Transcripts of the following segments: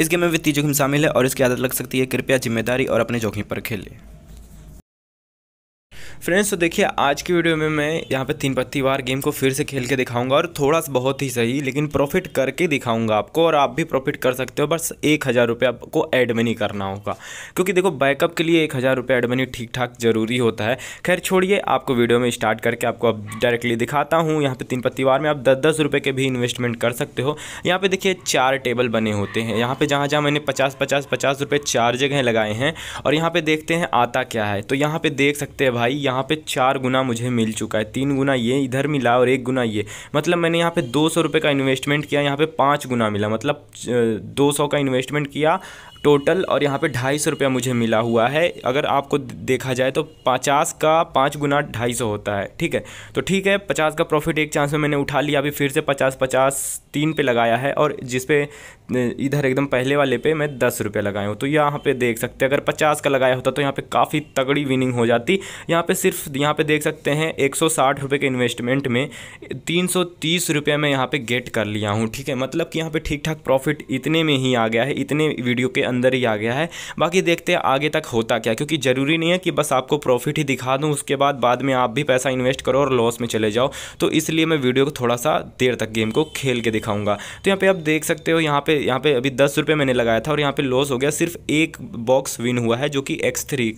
इस गेम में वित्तीय जोखिम शामिल है और इसकी आदत लग सकती है कृपया जिम्मेदारी और अपने जोखिम पर खेलें फ्रेंड्स तो देखिए आज की वीडियो में मैं यहाँ पे तीन पत्ती वार गेम को फिर से खेल के दिखाऊंगा और थोड़ा सा बहुत ही सही लेकिन प्रॉफिट करके दिखाऊंगा आपको और आप भी प्रॉफिट कर सकते हो बस एक हज़ार रुपये आपको एड मनी करना होगा क्योंकि देखो बैकअप के लिए एक हज़ार रुपये एड मनी ठीक ठाक ज़रूरी होता है खैर छोड़िए आपको वीडियो में स्टार्ट करके आपको अब डायरेक्टली दिखाता हूँ यहाँ पर तीन पत्ती वार में आप दस दस रुपये के भी इन्वेस्टमेंट कर सकते हो यहाँ पर देखिए चार टेबल बने होते हैं यहाँ पर जहाँ जहाँ मैंने पचास पचास पचास रुपये चार जगह लगाए हैं और यहाँ पर देखते हैं आता क्या है तो यहाँ पर देख सकते हैं भाई यहाँ यहाँ पे चार गुना मुझे मिल चुका है तीन गुना ये इधर मिला और एक गुना ये मतलब मैंने यहाँ पे दो सौ रुपये का इन्वेस्टमेंट किया यहाँ पे पाँच गुना मिला मतलब दो सौ का इन्वेस्टमेंट किया टोटल और यहाँ पे ढाई सौ रुपया मुझे मिला हुआ है अगर आपको देखा जाए तो पचास का पाँच गुना ढाई सौ होता है ठीक है तो ठीक है पचास का प्रॉफिट एक चांस में मैंने उठा लिया अभी फिर से पचास पचास तीन पे लगाया है और जिस पे इधर एकदम पहले वाले पे मैं दस रुपये लगाया हूँ तो यहाँ पे देख सकते हैं अगर पचास का लगाया होता तो यहाँ पे काफ़ी तगड़ी विनिंग हो जाती यहाँ पे सिर्फ यहाँ पे देख सकते हैं एक सौ साठ रुपये के इन्वेस्टमेंट में तीन सौ तीस रुपये मैं यहाँ पे गेट कर लिया हूँ ठीक है मतलब कि यहाँ पे ठीक ठाक प्रॉफिट इतने में ही आ गया है इतने वीडियो के अंदर ही आ गया है बाकी देखते हैं आगे तक होता क्या क्योंकि ज़रूरी नहीं है कि बस आपको प्रॉफिट ही दिखा दूँ उसके बाद बाद में आप भी पैसा इन्वेस्ट करो और लॉस में चले जाओ तो इसलिए मैं वीडियो को थोड़ा सा देर तक गेम को खेल के दिखाऊंगा तो यहाँ पे आप देख सकते हो यहाँ पे यहाँ पे अभी दस रुपये मैंने लगाया था और यहाँ पे लॉस हो गया सिर्फ एक बॉक्स विन हुआ है जो कि एक्स थ्री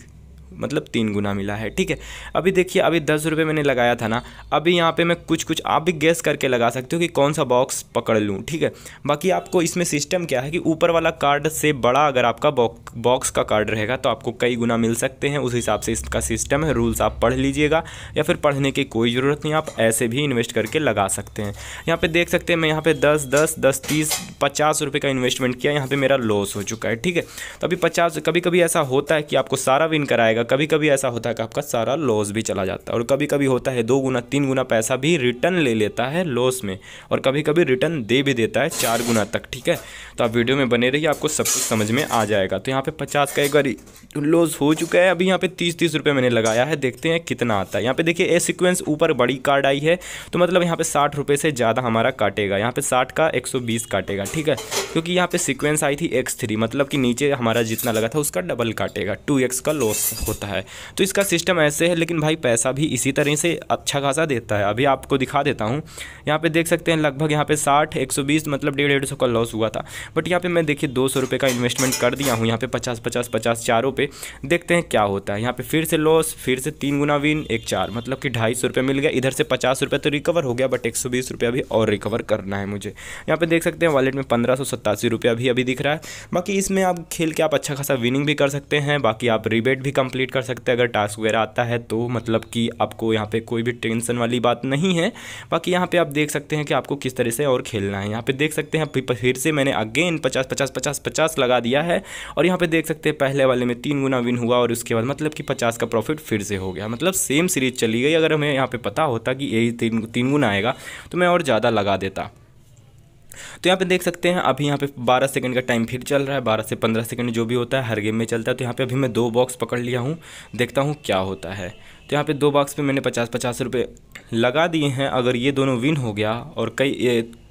मतलब तीन गुना मिला है ठीक है अभी देखिए अभी दस रुपये मैंने लगाया था ना अभी यहाँ पे मैं कुछ कुछ आप भी गैस करके लगा सकते हो कि कौन सा बॉक्स पकड़ लूँ ठीक है बाकी आपको इसमें सिस्टम क्या है कि ऊपर वाला कार्ड से बड़ा अगर आपका बॉक्स का कार्ड रहेगा तो आपको कई गुना मिल सकते हैं उस हिसाब से इसका सिस्टम है रूल्स आप पढ़ लीजिएगा या फिर पढ़ने की कोई ज़रूरत नहीं आप ऐसे भी इन्वेस्ट करके लगा सकते हैं यहाँ पर देख सकते हैं मैं यहाँ पर दस दस दस तीस पचास रुपये का इन्वेस्टमेंट किया यहाँ पर मेरा लॉस हो चुका है ठीक है तो अभी पचास कभी कभी ऐसा होता है कि आपको सारा विन कराएगा जाएगा कभी कभी ऐसा होता है कि आपका सारा लॉस भी चला जाता है और कभी कभी होता है दो गुना तीन गुना पैसा भी रिटर्न ले लेता है लॉस में और कभी कभी रिटर्न दे भी देता है चार गुना तक ठीक है तो आप वीडियो में बने रहिए आपको सब कुछ समझ में आ जाएगा तो यहाँ पर पचास का एक बार लॉस हो चुका है अभी यहाँ पर तीस तीस रुपये मैंने लगाया है देखते हैं कितना आता है यहाँ पर देखिए ए सिक्वेंस ऊपर बड़ी कार्ड आई है तो मतलब यहाँ पर साठ रुपये से ज़्यादा हमारा काटेगा यहाँ पर साठ का एक सौ बीस काटेगा ठीक है क्योंकि यहाँ पर सिक्वेंस आई थी एक्स थ्री मतलब कि नीचे हमारा जितना लगा था उसका डबल काटेगा टू एक्स का लॉस होता है तो इसका सिस्टम ऐसे है लेकिन भाई पैसा भी इसी तरह से अच्छा खासा देता है अभी आपको दिखा देता हूँ यहाँ पे देख सकते हैं लगभग यहाँ पे साठ एक सौ बीस मतलब डेढ़ डेढ़ सौ का लॉस हुआ था बट यहाँ पे मैं देखिए दो सौ रुपये का इन्वेस्टमेंट कर दिया हूँ यहाँ पे पचास पचास पचास चारों पर देखते हैं क्या होता है यहाँ पे फिर से लॉस फिर से तीन गुना विन एक चार मतलब कि ढाई सौ रुपये मिल गया इधर से पचास रुपये तो रिकवर हो गया बट एक सौ बीस रुपया अभी और रिकवर करना है मुझे यहाँ पे देख सकते हैं वॉलेट में पंद्रह सौ सत्तासी रुपया भी अभी दिख रहा है बाकी इसमें आप खेल के आप अच्छा खासा विनिंग भी कर सकते हैं बाकी आप रिबेट भी कंप्लीट कंप्लीट कर सकते हैं अगर टास्क वगैरह आता है तो मतलब कि आपको यहाँ पे कोई भी टेंशन वाली बात नहीं है बाकी यहाँ पे आप देख सकते हैं कि आपको किस तरह से और खेलना है यहाँ पे देख सकते हैं फिर से मैंने अगेन पचास पचास पचास पचास लगा दिया है और यहाँ पे देख सकते हैं पहले वाले में तीन गुना विन हुआ और उसके बाद मतलब कि पचास का प्रॉफिट फिर से हो गया मतलब सेम सीरीज चली गई अगर हमें यहाँ पर पता होता कि यही तीन तीन गुना आएगा तो मैं और ज़्यादा लगा देता तो यहाँ पे देख सकते हैं अभी यहाँ पे 12 सेकंड का टाइम फिर चल रहा है 12 से 15 सेकंड जो भी होता है हर गेम में चलता है तो यहाँ पे अभी मैं दो बॉक्स पकड़ लिया हूँ देखता हूँ क्या होता है तो यहाँ पे दो बॉक्स पे मैंने पचास पचास रुपये लगा दिए हैं अगर ये दोनों विन हो गया और कई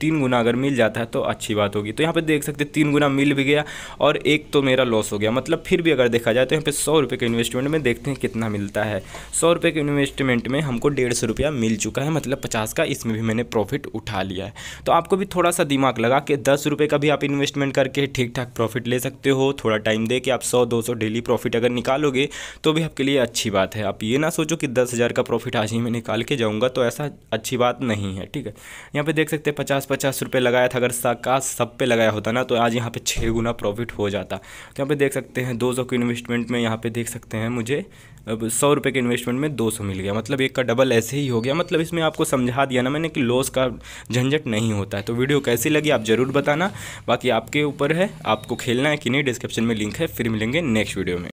तीन गुना अगर मिल जाता है तो अच्छी बात होगी तो यहाँ पर देख सकते तीन गुना मिल भी गया और एक तो मेरा लॉस हो गया मतलब फिर भी अगर देखा जाए तो यहाँ पर सौ रुपये के इन्वेस्टमेंट में देखते हैं कितना मिलता है सौ रुपये के इन्वेस्टमेंट में हमको डेढ़ सौ रुपया मिल चुका है मतलब पचास का इसमें भी मैंने प्रॉफिट उठा लिया है तो आपको भी थोड़ा सा दिमाग लगा कि दस रुपये का भी आप इन्वेस्टमेंट करके ठीक ठाक प्रॉफिट ले सकते हो थोड़ा टाइम दे के आप सौ दो सौ डेली प्रॉफिट अगर निकालोगे तो भी आपके लिए अच्छी बात है आप ये ना सोचो कि दस का प्रॉफिट आज ही मैं निकाल के जाऊँगा तो ऐसा अच्छी बात नहीं है ठीक है यहाँ पर देख सकते हैं पचास पचास रुपये लगाया था अगर का सब पे लगाया होता ना तो आज यहाँ पे छः गुना प्रॉफिट हो जाता तो यहाँ पे देख सकते हैं दो सौ के इन्वेस्टमेंट में यहाँ पे देख सकते हैं मुझे अब सौ रुपये के इन्वेस्टमेंट में दो सौ मिल गया मतलब एक का डबल ऐसे ही हो गया मतलब इसमें आपको समझा दिया ना मैंने कि लॉस का झंझट नहीं होता है तो वीडियो कैसी लगी आप ज़रूर बताना बाकी आपके ऊपर है आपको खेलना है कि नहीं डिस्क्रिप्शन में लिंक है फिर मिलेंगे नेक्स्ट वीडियो में